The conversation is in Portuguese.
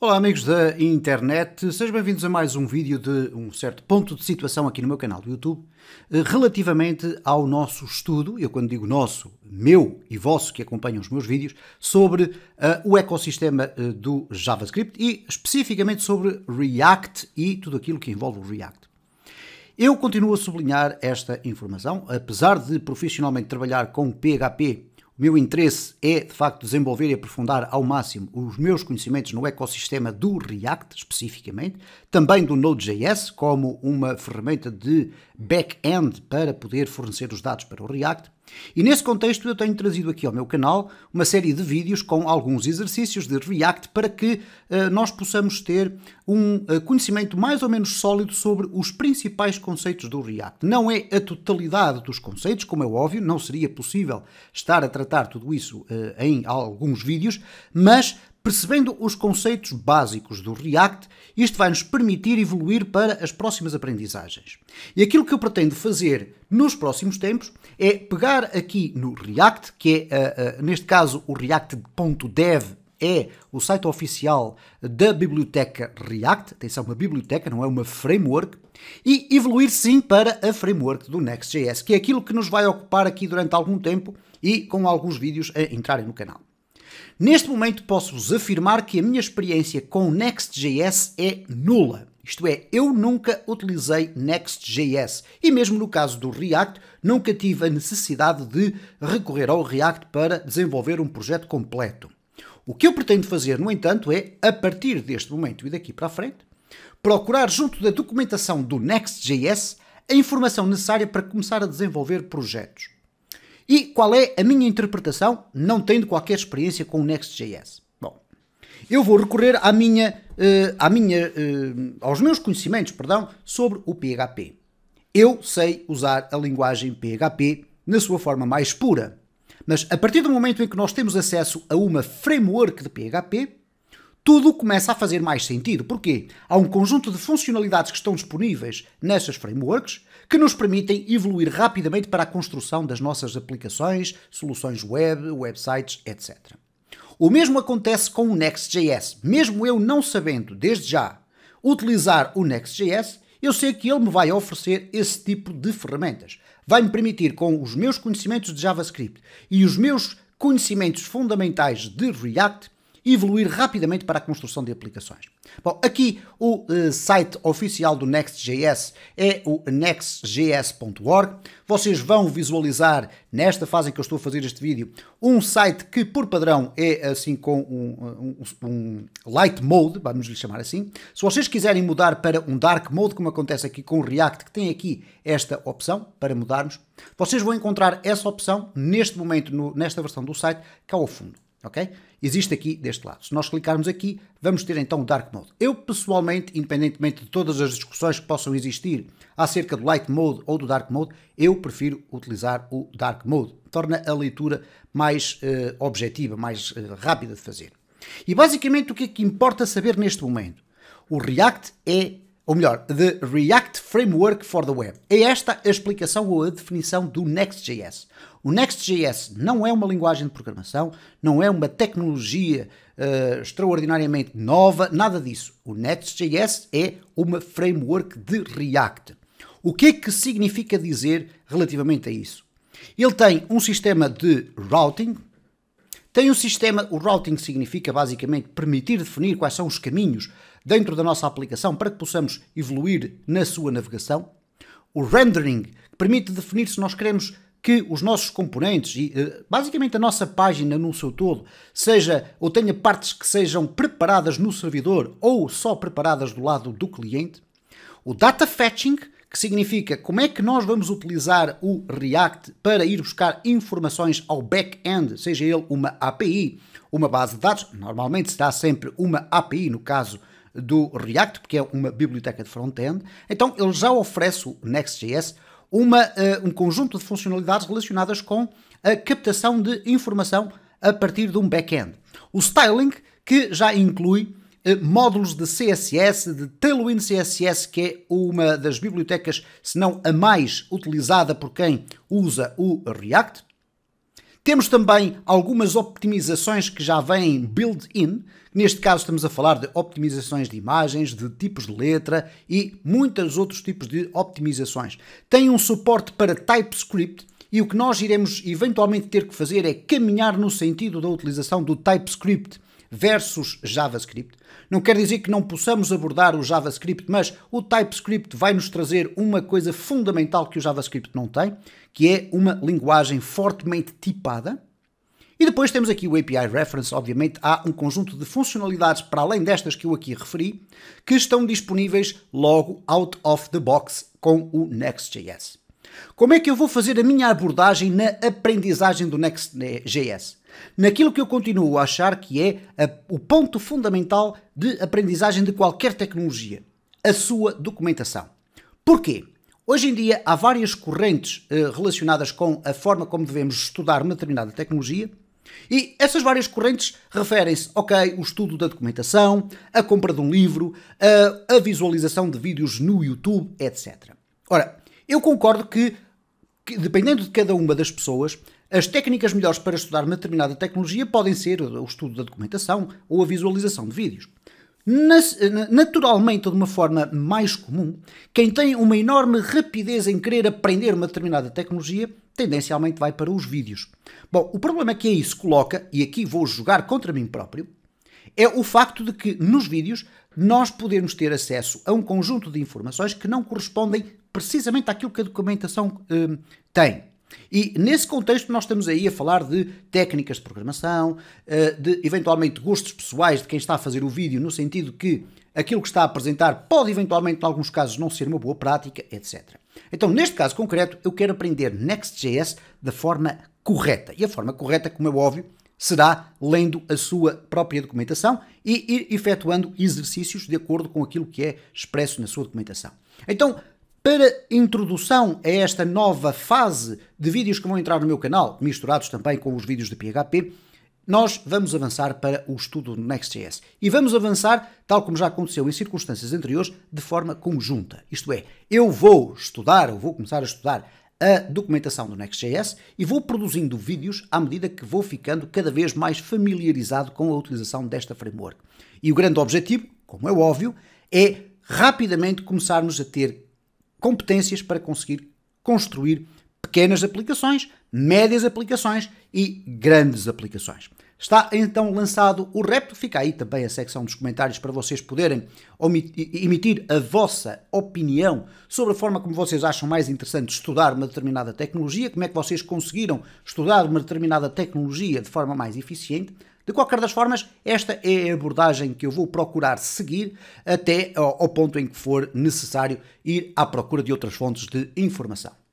Olá amigos da internet, sejam bem-vindos a mais um vídeo de um certo ponto de situação aqui no meu canal do YouTube eh, relativamente ao nosso estudo, eu quando digo nosso, meu e vosso que acompanham os meus vídeos, sobre uh, o ecossistema uh, do JavaScript e especificamente sobre React e tudo aquilo que envolve o React. Eu continuo a sublinhar esta informação, apesar de profissionalmente trabalhar com PHP o meu interesse é, de facto, desenvolver e aprofundar ao máximo os meus conhecimentos no ecossistema do React, especificamente, também do Node.js, como uma ferramenta de back-end para poder fornecer os dados para o React, e nesse contexto eu tenho trazido aqui ao meu canal uma série de vídeos com alguns exercícios de React para que uh, nós possamos ter um uh, conhecimento mais ou menos sólido sobre os principais conceitos do React. Não é a totalidade dos conceitos, como é óbvio, não seria possível estar a tratar tudo isso uh, em alguns vídeos, mas Percebendo os conceitos básicos do React, isto vai nos permitir evoluir para as próximas aprendizagens. E aquilo que eu pretendo fazer nos próximos tempos é pegar aqui no React, que é, uh, uh, neste caso, o React.dev é o site oficial da biblioteca React, atenção, uma biblioteca, não é uma framework, e evoluir sim para a framework do Next.js, que é aquilo que nos vai ocupar aqui durante algum tempo e com alguns vídeos a entrarem no canal. Neste momento posso-vos afirmar que a minha experiência com Next.js é nula. Isto é, eu nunca utilizei Next.js e mesmo no caso do React, nunca tive a necessidade de recorrer ao React para desenvolver um projeto completo. O que eu pretendo fazer, no entanto, é, a partir deste momento e daqui para a frente, procurar junto da documentação do Next.js a informação necessária para começar a desenvolver projetos. E qual é a minha interpretação, não tendo qualquer experiência com o Next.js? Bom, eu vou recorrer à minha, uh, à minha, uh, aos meus conhecimentos perdão, sobre o PHP. Eu sei usar a linguagem PHP na sua forma mais pura. Mas a partir do momento em que nós temos acesso a uma framework de PHP, tudo começa a fazer mais sentido. Porquê? Há um conjunto de funcionalidades que estão disponíveis nessas frameworks que nos permitem evoluir rapidamente para a construção das nossas aplicações, soluções web, websites, etc. O mesmo acontece com o Next.js. Mesmo eu não sabendo, desde já, utilizar o Next.js, eu sei que ele me vai oferecer esse tipo de ferramentas. Vai-me permitir, com os meus conhecimentos de JavaScript e os meus conhecimentos fundamentais de React, evoluir rapidamente para a construção de aplicações. Bom, aqui o uh, site oficial do Next.js é o nextjs.org. Vocês vão visualizar, nesta fase em que eu estou a fazer este vídeo, um site que por padrão é assim com um, um, um light mode, vamos lhe chamar assim. Se vocês quiserem mudar para um dark mode, como acontece aqui com o React, que tem aqui esta opção para mudarmos, vocês vão encontrar essa opção neste momento, no, nesta versão do site, cá ao fundo ok? Existe aqui deste lado. Se nós clicarmos aqui, vamos ter então o Dark Mode. Eu, pessoalmente, independentemente de todas as discussões que possam existir acerca do Light Mode ou do Dark Mode, eu prefiro utilizar o Dark Mode. Torna a leitura mais eh, objetiva, mais eh, rápida de fazer. E basicamente o que é que importa saber neste momento? O React é ou melhor, The React Framework for the Web. É esta a explicação ou a definição do Next.js. O Next.js não é uma linguagem de programação, não é uma tecnologia uh, extraordinariamente nova, nada disso. O Next.js é uma framework de React. O que é que significa dizer relativamente a isso? Ele tem um sistema de routing, tem um sistema, o routing significa basicamente permitir definir quais são os caminhos dentro da nossa aplicação para que possamos evoluir na sua navegação. O rendering, que permite definir se nós queremos que os nossos componentes e eh, basicamente a nossa página no seu todo seja ou tenha partes que sejam preparadas no servidor ou só preparadas do lado do cliente. O data fetching, que significa como é que nós vamos utilizar o React para ir buscar informações ao back-end, seja ele uma API, uma base de dados, normalmente será sempre uma API no caso do React, porque é uma biblioteca de front-end, então ele já oferece o Next.js uma, uh, um conjunto de funcionalidades relacionadas com a captação de informação a partir de um back-end. O styling, que já inclui uh, módulos de CSS, de Tailwind CSS, que é uma das bibliotecas, se não a mais utilizada por quem usa o React. Temos também algumas optimizações que já vêm built-in. Neste caso, estamos a falar de optimizações de imagens, de tipos de letra e muitos outros tipos de optimizações. Tem um suporte para TypeScript, e o que nós iremos eventualmente ter que fazer é caminhar no sentido da utilização do TypeScript versus JavaScript. Não quer dizer que não possamos abordar o JavaScript, mas o TypeScript vai nos trazer uma coisa fundamental que o JavaScript não tem, que é uma linguagem fortemente tipada. E depois temos aqui o API Reference, obviamente há um conjunto de funcionalidades para além destas que eu aqui referi, que estão disponíveis logo out of the box com o Next.js. Como é que eu vou fazer a minha abordagem na aprendizagem do Next.js? naquilo que eu continuo a achar que é a, o ponto fundamental de aprendizagem de qualquer tecnologia, a sua documentação. Porquê? Hoje em dia há várias correntes eh, relacionadas com a forma como devemos estudar uma determinada tecnologia. E essas várias correntes referem-se, ok, o estudo da documentação, a compra de um livro, a, eh, a visualização de vídeos no YouTube, etc. Ora, eu concordo que que, dependendo de cada uma das pessoas, as técnicas melhores para estudar uma determinada tecnologia podem ser o estudo da documentação ou a visualização de vídeos. Naturalmente, de uma forma mais comum, quem tem uma enorme rapidez em querer aprender uma determinada tecnologia tendencialmente vai para os vídeos. Bom, o problema que aí se coloca, e aqui vou jogar contra mim próprio, é o facto de que nos vídeos nós podermos ter acesso a um conjunto de informações que não correspondem precisamente àquilo que a documentação eh, tem. E nesse contexto, nós estamos aí a falar de técnicas de programação, eh, de eventualmente gostos pessoais de quem está a fazer o vídeo, no sentido que aquilo que está a apresentar pode eventualmente, em alguns casos, não ser uma boa prática, etc. Então, neste caso concreto, eu quero aprender Next.js da forma correta. E a forma correta, como é óbvio, será lendo a sua própria documentação e ir efetuando exercícios de acordo com aquilo que é expresso na sua documentação. Então, para introdução a esta nova fase de vídeos que vão entrar no meu canal, misturados também com os vídeos de PHP, nós vamos avançar para o estudo do Next.js. E vamos avançar, tal como já aconteceu em circunstâncias anteriores, de forma conjunta. Isto é, eu vou estudar, ou vou começar a estudar a documentação do Next.js e vou produzindo vídeos à medida que vou ficando cada vez mais familiarizado com a utilização desta framework. E o grande objetivo, como é óbvio, é rapidamente começarmos a ter competências para conseguir construir pequenas aplicações, médias aplicações e grandes aplicações. Está então lançado o repto, fica aí também a secção dos comentários para vocês poderem emitir a vossa opinião sobre a forma como vocês acham mais interessante estudar uma determinada tecnologia, como é que vocês conseguiram estudar uma determinada tecnologia de forma mais eficiente. De qualquer das formas, esta é a abordagem que eu vou procurar seguir até ao ponto em que for necessário ir à procura de outras fontes de informação.